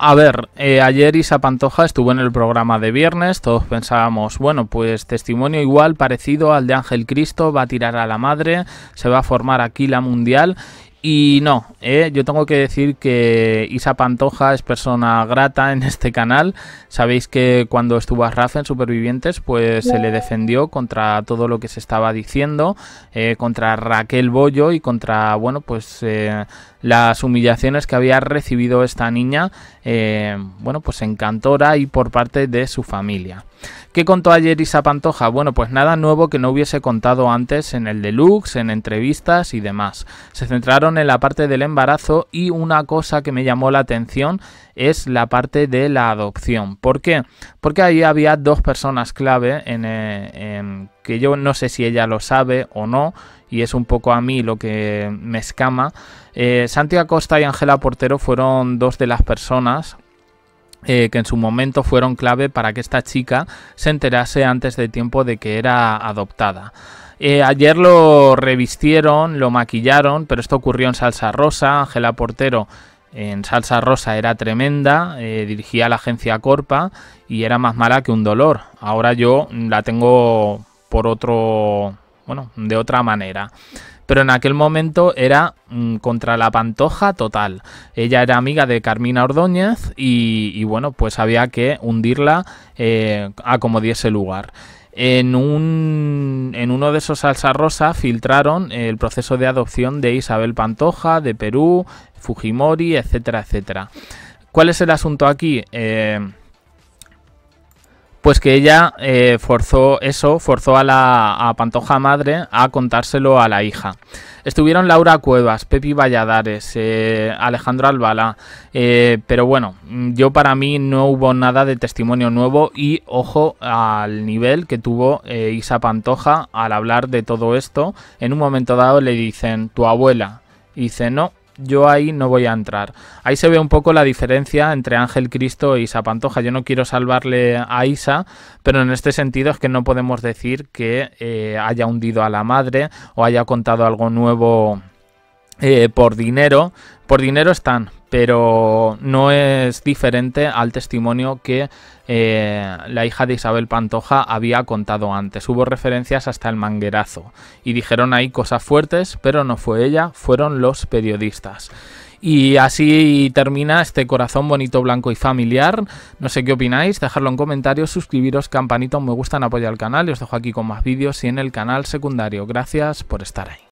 A ver, eh, ayer Isa Pantoja estuvo en el programa de viernes, todos pensábamos, bueno, pues testimonio igual, parecido al de Ángel Cristo, va a tirar a la madre, se va a formar aquí la mundial y no, eh, yo tengo que decir que Isa Pantoja es persona grata en este canal. Sabéis que cuando estuvo a Rafa en Supervivientes, pues se le defendió contra todo lo que se estaba diciendo, eh, contra Raquel Bollo y contra, bueno, pues las humillaciones que había recibido esta niña, eh, bueno, pues encantora y por parte de su familia. ¿Qué contó ayer Isa Pantoja? Bueno, pues nada nuevo que no hubiese contado antes en el deluxe, en entrevistas y demás. Se centraron en la parte del embarazo y una cosa que me llamó la atención es la parte de la adopción. ¿Por qué? Porque ahí había dos personas clave en, eh, que yo no sé si ella lo sabe o no, y es un poco a mí lo que me escama. Eh, Santiago Acosta y Ángela Portero fueron dos de las personas eh, que en su momento fueron clave para que esta chica se enterase antes de tiempo de que era adoptada. Eh, ayer lo revistieron, lo maquillaron, pero esto ocurrió en Salsa Rosa. Ángela Portero en Salsa Rosa era tremenda, dirigía la agencia Corpa y era más mala que un dolor. Ahora yo la tengo por otro bueno, de otra manera. Pero en aquel momento era mm, contra la pantoja total. Ella era amiga de Carmina Ordóñez y, bueno, pues había que hundirla eh, a como diese lugar. En, uno de esos salsa rosa filtraron el proceso de adopción de Isabel Pantoja, de Perú, Fujimori, etcétera, etcétera. ¿Cuál es el asunto aquí? Eh, pues que ella eh, forzó eso, forzó a la Pantoja Madre a contárselo a la hija. Estuvieron Laura Cuevas, Pepi Valladares, eh, Alejandro Albala, eh, pero bueno, yo para mí no hubo nada de testimonio nuevo y ojo al nivel que tuvo eh, Isa Pantoja al hablar de todo esto. En un momento dado le dicen, tu abuela. Y dice, no, yo ahí no voy a entrar. Ahí se ve un poco la diferencia entre Ángel Cristo ...y Isa Pantoja. Yo no quiero salvarle a Isa, pero en este sentido es que no podemos decir que eh, haya hundido a la madre o haya contado algo nuevo eh, por dinero. Por dinero están, pero no es diferente al testimonio que eh, la hija de Isabel Pantoja había contado antes. Hubo referencias hasta el manguerazo y dijeron ahí cosas fuertes, pero no fue ella, fueron los periodistas. Y así termina este corazón bonito, blanco y familiar. No sé qué opináis, dejadlo en comentarios, suscribiros, campanito, me gusta, apoyar al canal y os dejo aquí con más vídeos y en el canal secundario. Gracias por estar ahí.